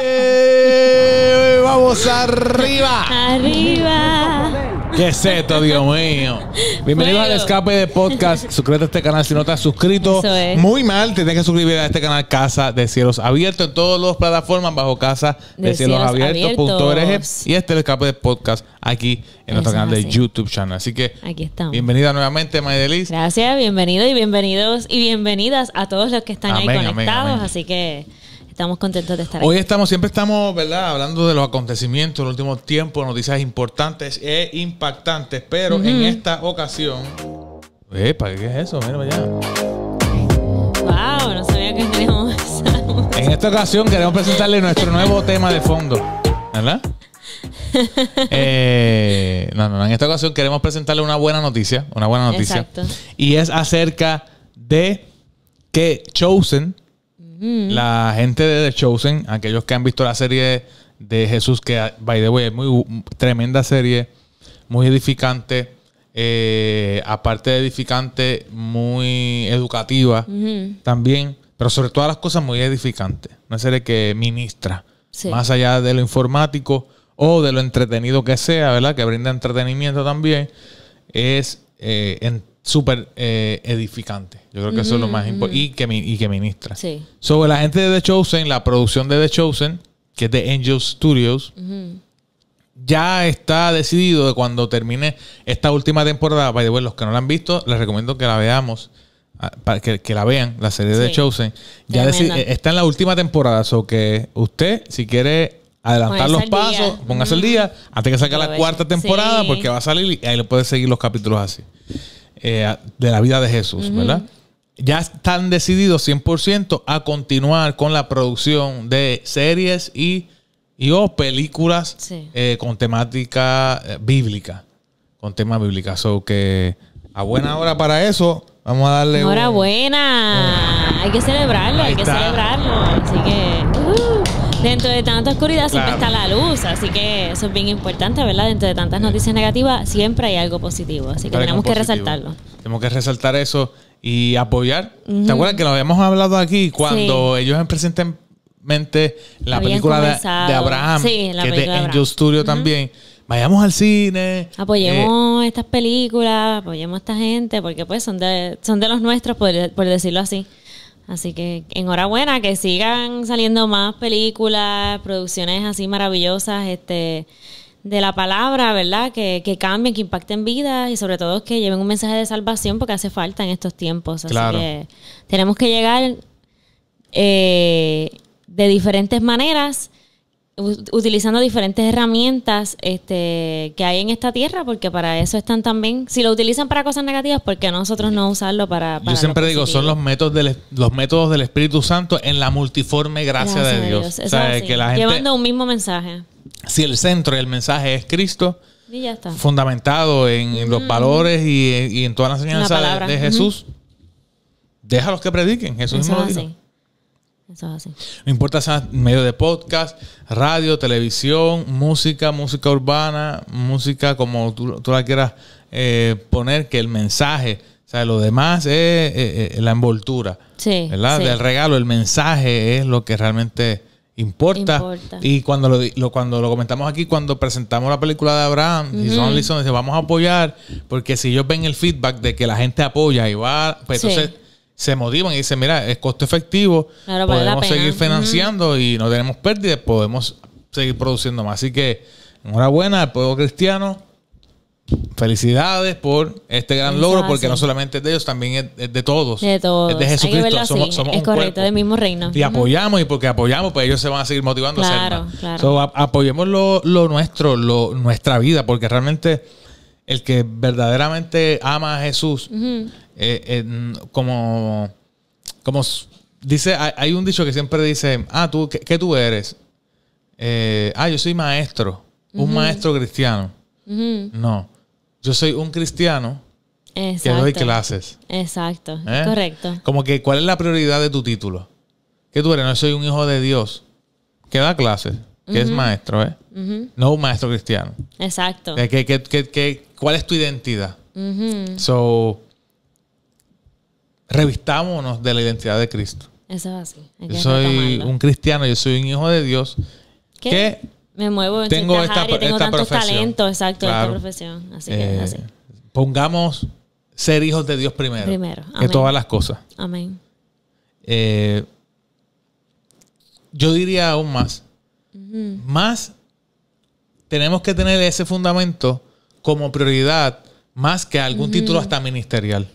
Eh, vamos arriba. Arriba. ¿Qué es esto, Dios mío? bienvenido al escape de podcast. Suscríbete a este canal si no te has suscrito. Muy mal, te tienes que suscribir a este canal Casa de Cielos Abiertos en todas las plataformas bajo Casa de, cielosabiertos.org. Y este es el escape de podcast aquí en nuestro canal de YouTube channel. Así que, aquí Bienvenida nuevamente, Maydelis. Gracias, bienvenido y bienvenidos y bienvenidas a todos los que están ahí conectados. Así que estamos contentos de estar aquí. Hoy estamos, siempre estamos, ¿verdad? Hablando de los acontecimientos, del último tiempo. noticias importantes e impactantes, pero en esta ocasión... ¡Epa! ¿qué es eso? Mira Wow, no sabía que teníamos En esta ocasión queremos presentarle nuestro nuevo tema de fondo, ¿verdad? Eh, no, no, no, en esta ocasión queremos presentarle una buena noticia, una buena noticia. Exacto. Y es acerca de que Chosen, Mm. La gente de The Chosen, aquellos que han visto la serie de Jesús, que, by the way, es muy tremenda serie, muy edificante. Eh, aparte de edificante, muy educativa también, pero sobre todas las cosas muy edificante. Una serie que ministra, más allá de lo informático o de lo entretenido que sea, ¿verdad? Que brinda entretenimiento también, es eh, súper eh, edificante. Yo creo que eso es lo más importante. Y, que, y que ministra. Sobre la gente de The Chosen, la producción de The Chosen, que es de Angel Studios, ya está decidido de cuando termine esta última temporada. para los que no la han visto, les recomiendo que la veamos. Ah, para que, la vean, la serie de The Chosen. Ya eh, está en la última temporada. que usted, si quiere adelantar los pasos, póngase el día, antes que salga la cuarta temporada, porque va a salir y ahí le puede seguir los capítulos así. Eh, de la vida de Jesús, ¿verdad? Ya están decididos 100% a continuar con la producción de series y, y o películas eh, con temática eh, bíblica. Con tema bíblica. So que a buena hora para eso, vamos a darle. Enhorabuena. buena Hay que celebrarlo, hay que celebrarlo dentro de tanta oscuridad siempre está la luz, así que eso es bien importante, ¿verdad? Dentro de tantas noticias negativas siempre hay algo positivo, así que tenemos que resaltarlo. Tenemos que resaltar eso y apoyar. ¿Te acuerdas que lo habíamos hablado aquí cuando ellos presenten mente la película de, Abraham, sí, que película de Angel Studio también? vayamos al cine. Apoyemos eh, estas películas, apoyemos a esta gente, porque pues son de, son de los nuestros, por decirlo así. Así que enhorabuena, que sigan saliendo más películas, producciones así maravillosas este, de la palabra, ¿verdad? Que, que cambien, que impacten vidas y sobre todo que lleven un mensaje de salvación porque hace falta en estos tiempos. Así que tenemos que llegar eh, de diferentes maneras utilizando diferentes herramientas este, que hay en esta tierra, porque para eso están también. Si lo utilizan para cosas negativas, ¿por qué nosotros no usarlo para.? Yo siempre digo, son los métodos, del, los métodos del Espíritu Santo en la multiforme gracia, de Dios. que Llevando un mismo mensaje. Si el centro y el mensaje es Cristo, fundamentado en, los valores y, en toda la enseñanza de, Jesús, deja que prediquen. Jesús lo no importa es medio de podcast, radio, televisión, música, música urbana, música como tú, tú la quieras eh, poner, que el mensaje, o sea, lo demás es eh, eh, la envoltura, sí, ¿verdad? Del regalo, el mensaje es lo que realmente importa. Y cuando lo, cuando lo comentamos aquí, cuando presentamos la película de Abraham, y son Lison, dice, vamos a apoyar, porque si ellos ven el feedback de que la gente apoya y va, pues entonces se motivan y dicen, mira, es costo efectivo, podemos seguir financiando y no tenemos pérdidas, podemos seguir produciendo más. Así que enhorabuena al pueblo cristiano. Felicidades por este gran logro, porque no solamente es de ellos, también es, de todos. De todos. Es de Jesucristo. Somos, somos, es correcto, del mismo reino. Y apoyamos, y porque apoyamos, pues ellos se van a seguir motivando a Claro. apoyemos lo, nuestro, nuestra vida, porque realmente el que verdaderamente ama a Jesús, eh, eh, como, como dice, hay, un dicho que siempre dice, ah, tú, ¿qué, tú eres? Eh, ah, yo soy maestro, un maestro cristiano. No, yo soy un cristiano Exacto. que doy clases. Exacto, correcto. Como que, ¿cuál es la prioridad de tu título? ¿Qué tú eres? No, soy un hijo de Dios que da clases, que es maestro, ¿eh? No un maestro cristiano. Exacto. ¿Qué, cuál es tu identidad? So, revistámonos de la identidad de Cristo. Eso es así. Yo soy un cristiano, yo soy un hijo de Dios. que me muevo en tengo esta, tengo tantos talentos, exacto, esta profesión. Así que eh, así. Pongamos ser hijos de Dios primero. Primero. Amén. Que todas las cosas. Amén. Eh, yo diría aún más. Más tenemos que tener ese fundamento como prioridad más que algún título hasta ministerial.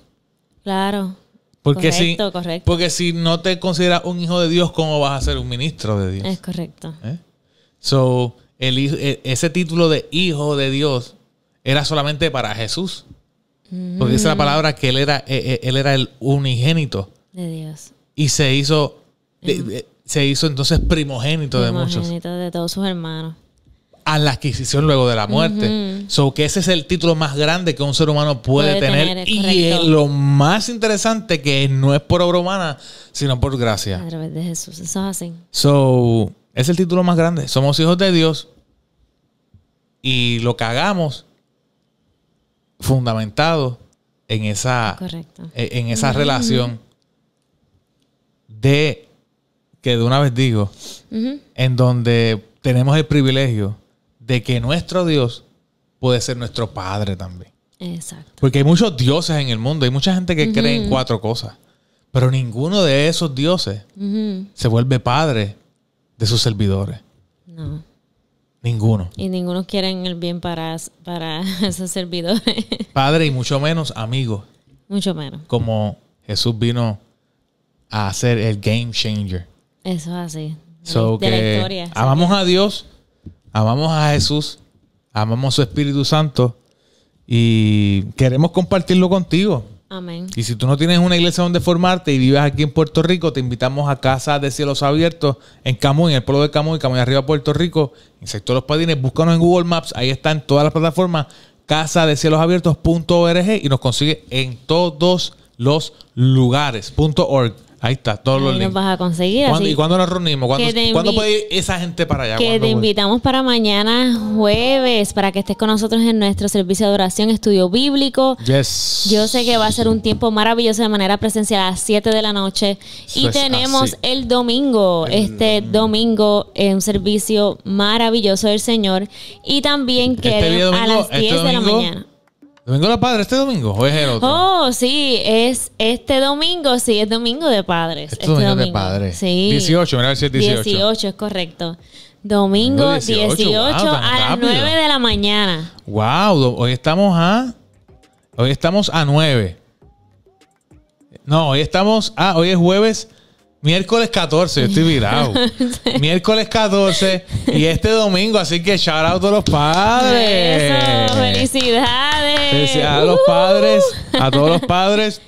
Claro. Porque si, correcto. Porque si no te consideras un hijo de Dios, ¿cómo vas a ser un ministro de Dios? Es correcto. ¿Eh? So, e, ese título de hijo de Dios era solamente para Jesús. Porque dice la mm. palabra que él era, e, e, él era el unigénito. De Dios. Y se hizo, mm. se hizo entonces primogénito, primogénito de muchos. Primogénito de todos sus hermanos a la adquisición luego de la muerte. So que ese es el título más grande que un ser humano puede, tener. y lo más interesante que no es por obra humana, sino por gracia. A través de Jesús. Eso es así. So, es el título más grande. Somos hijos de Dios. Y lo que hagamos, fundamentado en esa, e-, En esa relación de que de una vez digo, en donde tenemos el privilegio de que nuestro Dios puede ser nuestro Padre también. Exacto. Porque hay muchos dioses en el mundo, hay mucha gente que cree en cuatro cosas, pero ninguno de esos dioses se vuelve padre de sus servidores. No. Ninguno. Y ninguno quiere el bien para, para esos servidores. Padre y mucho menos amigo. Mucho menos. Como Jesús vino a hacer el game changer. Eso es así. So que amamos a Dios, amamos a Jesús, amamos su Espíritu Santo y queremos compartirlo contigo. Amén. Y si tú no tienes una iglesia donde formarte y vives aquí en Puerto Rico, te invitamos a Casa de Cielos Abiertos en Camuy, en el pueblo de Camuy, Camuy Arriba, Puerto Rico, en Sector Los Padines. Búscanos en Google Maps, ahí está en todas las plataformas, casa de cielos abiertos.org y nos consigue en todos los lugares.org. Ahí está, todos los vas a conseguir. ¿Y cuándo nos reunimos? ¿Cuándo, puede ir esa gente para allá? Que te invitamos para mañana jueves para que estés con nosotros en nuestro servicio de oración, estudio bíblico. Yes. Yo sé que va a ser un tiempo maravilloso de manera presencial a las 7 de la noche. y tenemos el domingo, este mm. domingo, es un servicio maravilloso del Señor. Y también este que a las 10 este de la mañana. ¿Domingo de Padres este domingo hoy es el otro? Oh, sí, es este domingo, sí, es domingo de padres. Este, este domingo, de padres. Sí. 18, es 18. 18, es correcto. Domingo, 18, a las 9 de la mañana. Wow, hoy estamos a hoy estamos a 9. No, hoy estamos a ah, hoy es jueves Miércoles 14, estoy virado. Miércoles 14 y este domingo, así que shout out a los padres. Eso, felicidades. felicidades a los padres, a todos los padres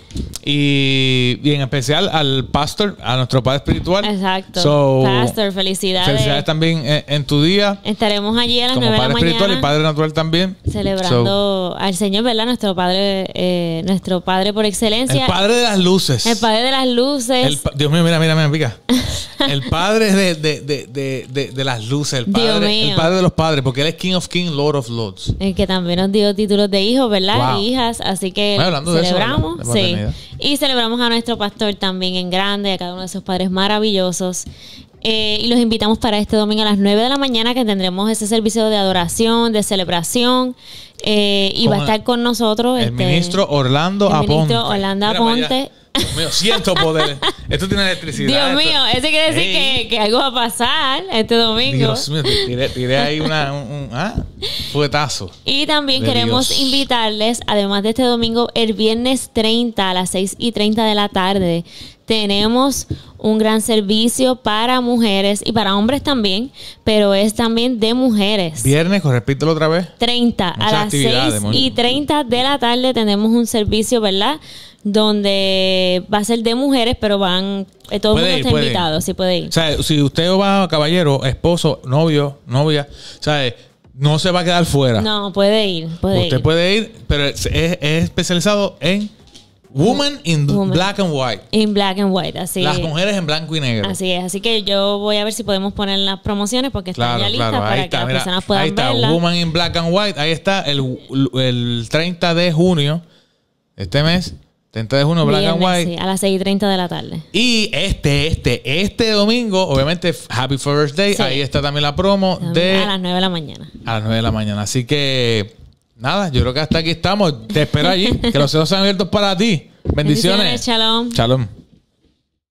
y, en especial al pastor, a nuestro padre espiritual. Exacto. pastor, felicidades. Felicidades también en, tu día. Estaremos allí a las 9 de la mañana, espiritual y padre natural también. Celebrando al Señor, ¿verdad? Nuestro padre, eh, nuestro padre por excelencia. El padre de las luces. El padre de las luces. Dios mío, mira, mira, mira, pica. El padre de, las luces, el padre, el padre de los padres, porque él es King of Kings, Lord of Lords. El que también nos dio títulos de hijos, ¿verdad? Hijas, así que celebramos. sí. Y celebramos a nuestro pastor también en grande, a cada uno de sus padres maravillosos. Eh, y los invitamos para este domingo a las 9 de la mañana que tendremos ese servicio de adoración, de celebración. Eh, y va a estar con nosotros el este, ministro Orlando el Ministro Orlando Aponte. Dios mío, siento poder. Esto tiene electricidad. Dios mío, eso quiere decir que, que, algo va a pasar este domingo. Dios mío, tiré, ahí una, un, un ah, fuetazo. Y también queremos invitarles, además de este domingo, el viernes 30 a las 6 y 30 de la tarde, tenemos un gran servicio para mujeres y para hombres también, pero es también de mujeres. Viernes, pues, repítelo otra vez. 30, a las 6 y 30 de la tarde tenemos un servicio, ¿verdad? Donde va a ser de mujeres, pero van, eh, todo el mundo está invitado, si puede ir. O sea, si usted va, caballero, esposo, novio, novia, sea, eh, No se va a quedar fuera. No, puede ir. Puede usted puede ir, pero es especializado en Woman in Black and White. In Black and White, así Las mujeres en blanco y negro. Así es, así que yo voy a ver si podemos poner las promociones porque están ya listas para que las personas puedan Ahí está, Woman in Black and White. Ahí está el, 30 de junio, este mes. 30 de junio, Black and White. Sí, a las 6 y 30 de la tarde. Y este, este, este domingo, obviamente, Happy First Day. Ahí está también la promo de. A las 9 de la mañana. A las 9 de la mañana. Así que Nada, yo creo que hasta aquí estamos. Te espero allí. que los cielos sean abiertos para ti. Bendiciones. Chalón. shalom.